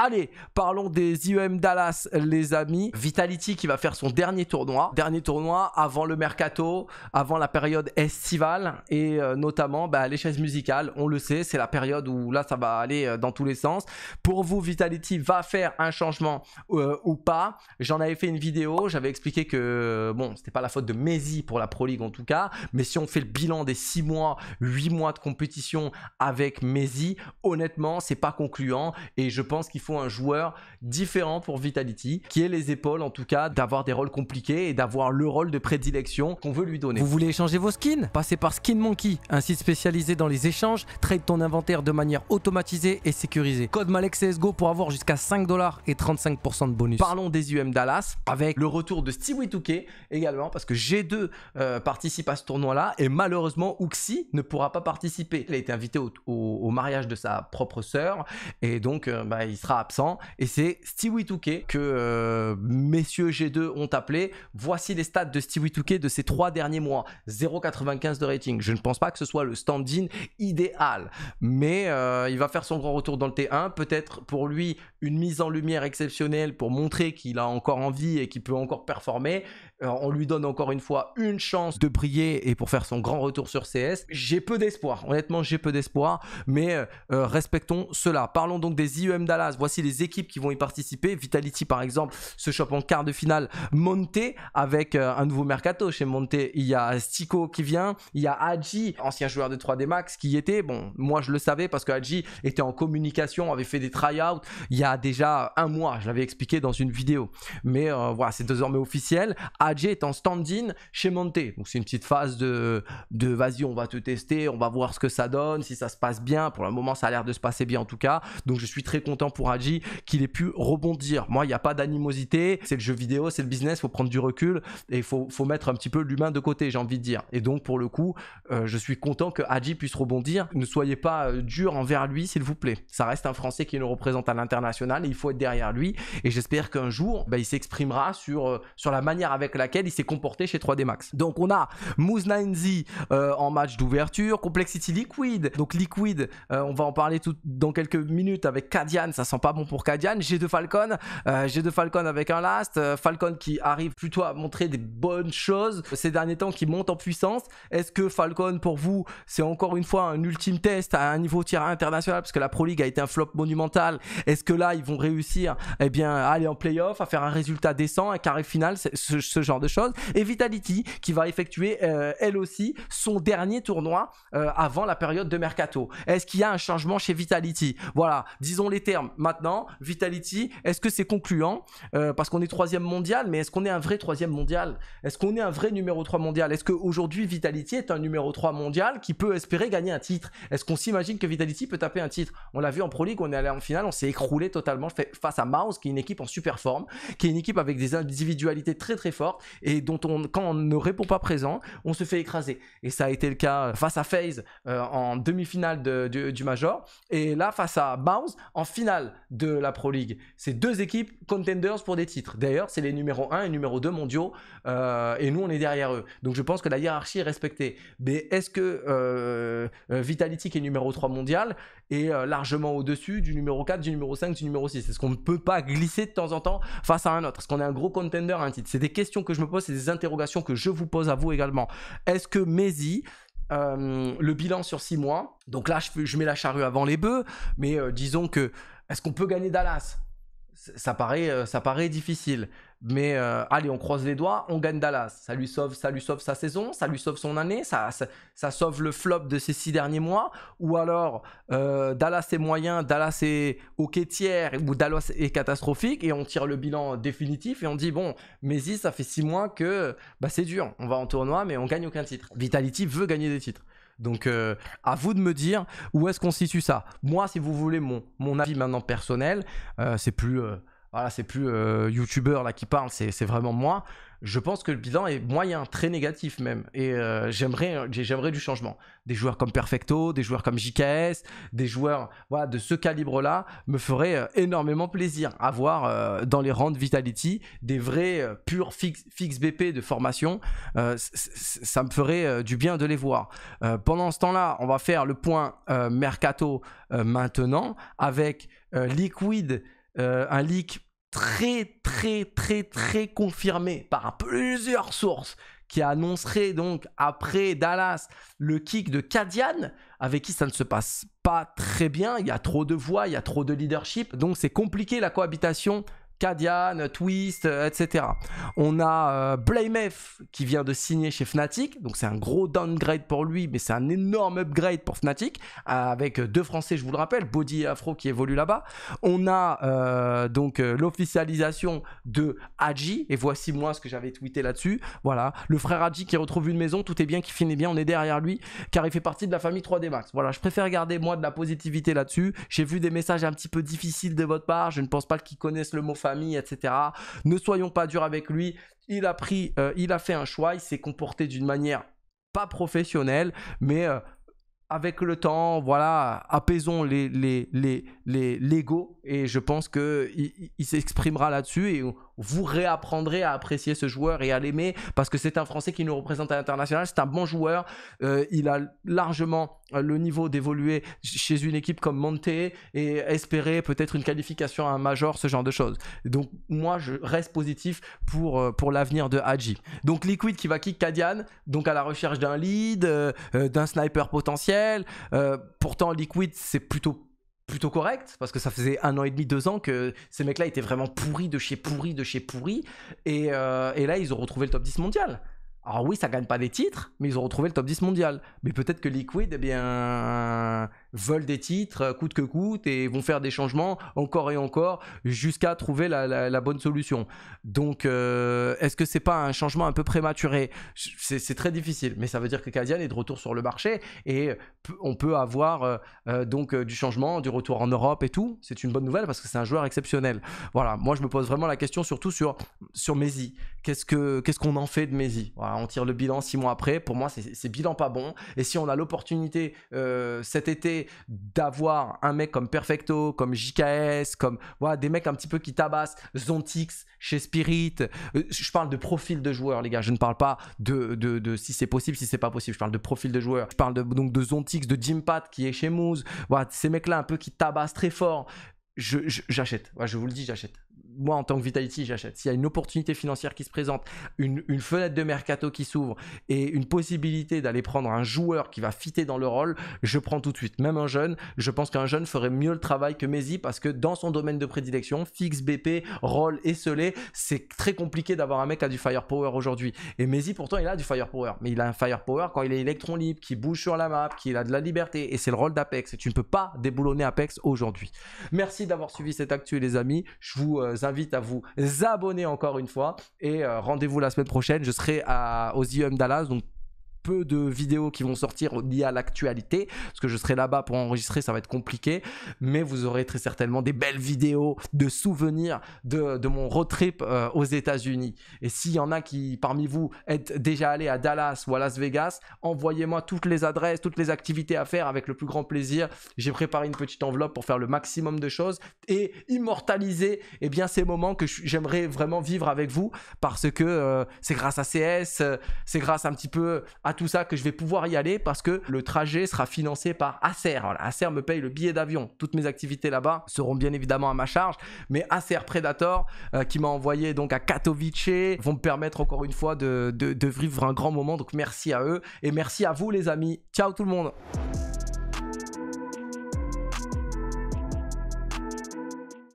Allez, parlons des IEM Dallas, les amis. Vitality qui va faire son dernier tournoi. Dernier tournoi avant le mercato, avant la période estivale et euh, notamment bah, les chaises musicales. On le sait, c'est la période où là, ça va aller euh, dans tous les sens. Pour vous, Vitality va faire un changement euh, ou pas. J'en avais fait une vidéo, j'avais expliqué que, bon, c'était pas la faute de Messi pour la Pro League en tout cas, mais si on fait le bilan des 6 mois, 8 mois de compétition avec Messi, honnêtement, c'est pas concluant et je pense qu'il faut un joueur différent pour Vitality, qui ait les épaules en tout cas d'avoir des rôles compliqués et d'avoir le rôle de prédilection qu'on veut lui donner. Vous voulez échanger vos skins Passez par Skin Monkey, un site spécialisé dans les échanges, trade ton inventaire de manière automatisée et sécurisée. Code MalexCSGO pour avoir jusqu'à 5 dollars et 35% de bonus. Parlons des UM Dallas avec le retour de stewie 2 également parce que G2 euh, participe à ce tournoi-là et malheureusement Uxie ne pourra pas participer. Il a été invité au, mariage de sa propre sœur et donc euh, bah, il sera absent. Et c'est Stewie Touquet que euh, messieurs G2 ont appelé. Voici les stats de Stewie Touquet de ces trois derniers mois. 0,95 de rating. Je ne pense pas que ce soit le stand-in idéal. Mais euh, il va faire son grand retour dans le T1. Peut-être pour lui une mise en lumière exceptionnelle pour montrer qu'il a encore envie et qu'il peut encore performer on lui donne encore une fois une chance de briller et pour faire son grand retour sur CS. J'ai peu d'espoir, honnêtement, j'ai peu d'espoir, mais euh, euh, respectons cela. Parlons donc des IEM Dallas. Voici les équipes qui vont y participer. Vitality, par exemple, se chope en quart de finale Monte avec euh, un nouveau mercato chez Monte. Il y a Stico qui vient, il y a Hadji, ancien joueur de 3D Max, qui y était. Bon, moi je le savais parce que Hadji était en communication, avait fait des tryouts il y a déjà un mois. Je l'avais expliqué dans une vidéo. Mais voilà, c'est désormais officiel. Adji est en stand-in chez Monte. Donc c'est une petite phase de, de vas-y, on va te tester, on va voir ce que ça donne, si ça se passe bien. Pour le moment, ça a l'air de se passer bien en tout cas. Donc je suis très content pour Adji qu'il ait pu rebondir. Moi, il n'y a pas d'animosité. C'est le jeu vidéo, c'est le business, faut prendre du recul et il faut, mettre un petit peu l'humain de côté, j'ai envie de dire. Et donc pour le coup, euh, je suis content que Adji puisse rebondir. Ne soyez pas euh, dur envers lui, s'il vous plaît. Ça reste un Français qui nous représente à l'international et il faut être derrière lui. Et j'espère qu'un jour, bah, il s'exprimera sur, euh, sur la manière avec laquelle il s'est comporté chez 3D Max. Donc on a Moose euh, en match d'ouverture, Complexity Liquid. Donc Liquid, euh, on va en parler tout, dans quelques minutes avec Kadian, ça sent pas bon pour Kadian. G2 Falcon, G2 Falcon avec un last, euh, Falcon qui arrive plutôt à montrer des bonnes choses ces derniers temps, qui monte en puissance. Est-ce que Falcon pour vous, c'est encore une fois un ultime test à un niveau tirant international parce que la Pro League a été un flop monumental. Est-ce que là ils vont réussir eh bien, à aller en playoff, à faire un résultat décent, un carré final ce, ce genre de choses. Et Vitality qui va effectuer euh, elle aussi son dernier tournoi euh, avant la période de mercato. Est-ce qu'il y a un changement chez Vitality Voilà, disons les termes maintenant. Vitality, est-ce que c'est concluant euh, Parce qu'on est troisième mondial, mais est-ce qu'on est un vrai troisième mondial Est-ce qu'on est un vrai numéro 3 mondial Est-ce qu'aujourd'hui Vitality est un numéro 3 mondial qui peut espérer gagner un titre Est-ce qu'on s'imagine que Vitality peut taper un titre On l'a vu en Pro League, on est allé en finale, on s'est écroulé totalement face à Mouse, qui est une équipe en super forme, qui est une équipe avec des individualités très très fortes et dont on, quand on ne répond pas présent, on se fait écraser. Et ça a été le cas euh, face à FaZe euh, en demi-finale du, Major et là face à Bounce en finale de la Pro League. C'est deux équipes contenders pour des titres. D'ailleurs, c'est les numéros 1 et numéro 2 mondiaux euh, et nous, on est derrière eux. Donc je pense que la hiérarchie est respectée. Mais est-ce que euh, Vitality, qui est numéro 3 mondial, est largement au-dessus du numéro 4, du numéro 5, du numéro 6 Est-ce qu'on ne peut pas glisser de temps en temps face à un autre Est-ce qu'on est un gros contender à un titre C'est des questions que je me pose, c'est des interrogations que je vous pose à vous également. Est-ce que Messi, euh, le bilan sur six mois, donc là je, mets la charrue avant les bœufs, mais euh, disons que est-ce qu'on peut gagner Dallas euh, ça paraît, difficile. Mais euh, allez, on croise les doigts, on gagne Dallas. Ça lui sauve, ça lui sauve sa saison, ça lui sauve son année, ça, sauve le flop de ces six derniers mois. Ou alors euh, Dallas est moyen, Dallas est quai tiers, ou Dallas est catastrophique, et on tire le bilan définitif et on dit bon, Messi, ça fait six mois que bah, c'est dur. On va en tournoi, mais on gagne aucun titre. Vitality veut gagner des titres. Donc euh, à vous de me dire où est-ce qu'on situe ça. Moi, si vous voulez mon, avis maintenant personnel, euh, c'est plus... Euh, voilà, c'est plus euh, youtubeur là qui parle, c'est vraiment moi. Je pense que le bilan est moyen, très négatif même. Et euh, euh, j'aimerais du changement. Des joueurs comme Perfecto, des joueurs comme JKS, des joueurs voilà, de ce calibre-là me feraient énormément plaisir. à Avoir dans les rangs de Vitality des vrais purs fix, BP de formation, ça me ferait du bien de les voir. pendant ce temps-là, on va faire le point mercato maintenant avec Liquid euh, un leak très très très très confirmé par plusieurs sources qui annoncerait donc après Dallas le kick de Kadian, avec qui ça ne se passe pas très bien. Il y a trop de voix, il y a trop de leadership, donc c'est compliqué la cohabitation Cadian, Twist, euh, etc. On a euh, Blamef qui vient de signer chez Fnatic, donc c'est un gros downgrade pour lui, mais c'est un énorme upgrade pour Fnatic, avec deux Français, je vous le rappelle, Body et Afro qui évoluent là-bas. On a euh, donc l'officialisation de Haji, et voici moi ce que j'avais tweeté là-dessus. Voilà, le frère Haji qui retrouve une maison, tout est bien, qui finit bien, on est derrière lui, car il fait partie de la famille 3D Max. Voilà, je préfère garder moi de la positivité là-dessus. J'ai vu des messages un petit peu difficiles de votre part, je ne pense pas qu'ils connaissent le mot famille etc. Ne soyons pas durs avec lui. Il a pris, euh, il a fait un choix, il s'est comporté d'une manière pas professionnelle, mais euh, avec le temps, voilà, apaisons les, les, les, les l'ego et je pense qu'il il, s'exprimera là-dessus et vous réapprendrez à apprécier ce joueur et à l'aimer parce que c'est un Français qui nous représente à l'international, c'est un bon joueur, euh, il a largement euh, le niveau d'évoluer chez une équipe comme Monte et espérer peut-être une qualification à un major, ce genre de choses. Donc moi je reste positif pour, euh, pour l'avenir de Hadji. Donc Liquid qui va kick Kadian, donc à la recherche d'un lead, d'un sniper potentiel euh, pourtant, Liquid, c'est plutôt plutôt correct parce que ça faisait un an et demi, deux ans que ces mecs-là étaient vraiment pourris de chez pourris de chez pourris et, euh, et là ils ont retrouvé le top 10 mondial. Alors oui, ça gagne pas des titres, mais ils ont retrouvé le top 10 mondial. Mais peut-être que Liquid, eh bien, veulent des titres euh, coûte que coûte et vont faire des changements encore et encore jusqu'à trouver la, bonne solution. Donc, euh, est-ce que c'est pas un changement un peu prématuré C'est très difficile, mais ça veut dire que Kazian est de retour sur le marché et on peut avoir euh, donc du changement, du retour en Europe et tout. C'est une bonne nouvelle parce que c'est un joueur exceptionnel. Voilà, moi je me pose vraiment la question surtout sur sur Qu'est-ce que qu'est-ce qu'on en fait de Maisy on tire le bilan six mois après. Pour moi, c'est bilan pas bon. Et si on a l'opportunité euh, cet été d'avoir un mec comme Perfecto, comme JKS, comme voilà, des mecs un petit peu qui tabassent, Zontix chez Spirit. Euh, je parle de profil de joueur, les gars. Je ne parle pas de, si c'est possible, si c'est pas possible. Je parle de profil de joueur. Je parle donc de Zontix, de Jimpat qui est chez Moose. Voilà, ces mecs-là un peu qui tabassent très fort. J'achète. Je, je vous le dis, j'achète moi en tant que Vitality, j'achète. S'il y a une opportunité financière qui se présente, une, fenêtre de mercato qui s'ouvre et une possibilité d'aller prendre un joueur qui va fitter dans le rôle, je prends tout de suite. Même un jeune, je pense qu'un jeune ferait mieux le travail que Messi parce que dans son domaine de prédilection, fixe, BP, rôle et c'est très compliqué d'avoir un mec qui a du firepower aujourd'hui. Et Messi, pourtant, il a du firepower. Mais il a un firepower quand il est électron libre, qui bouge sur la map, qu'il a de la liberté. Et c'est le rôle d'Apex. tu ne peux pas déboulonner Apex aujourd'hui. Merci d'avoir suivi cette actu, les amis. Je vous euh, invite à vous abonner encore une fois. Et euh, rendez-vous la semaine prochaine. Je serai à, aux IEM Dallas. Donc peu de vidéos qui vont sortir liées à l'actualité, parce que je serai là-bas pour enregistrer, ça va être compliqué, mais vous aurez très certainement des belles vidéos de souvenirs de, mon road trip euh, aux États-Unis. Et s'il y en a qui parmi vous êtes déjà allé à Dallas ou à Las Vegas, envoyez-moi toutes les adresses, toutes les activités à faire avec le plus grand plaisir. J'ai préparé une petite enveloppe pour faire le maximum de choses et immortaliser et eh bien, ces moments que j'aimerais vraiment vivre avec vous parce que euh, c'est grâce à CS, euh, c'est grâce un petit peu à tout ça, que je vais pouvoir y aller parce que le trajet sera financé par Acer. Acer me paye le billet d'avion. Toutes mes activités là-bas seront bien évidemment à ma charge, mais Acer Predator euh, qui m'a envoyé donc à Katowice vont me permettre encore une fois de vivre un grand moment. Donc merci à eux et merci à vous les amis. Ciao tout le monde.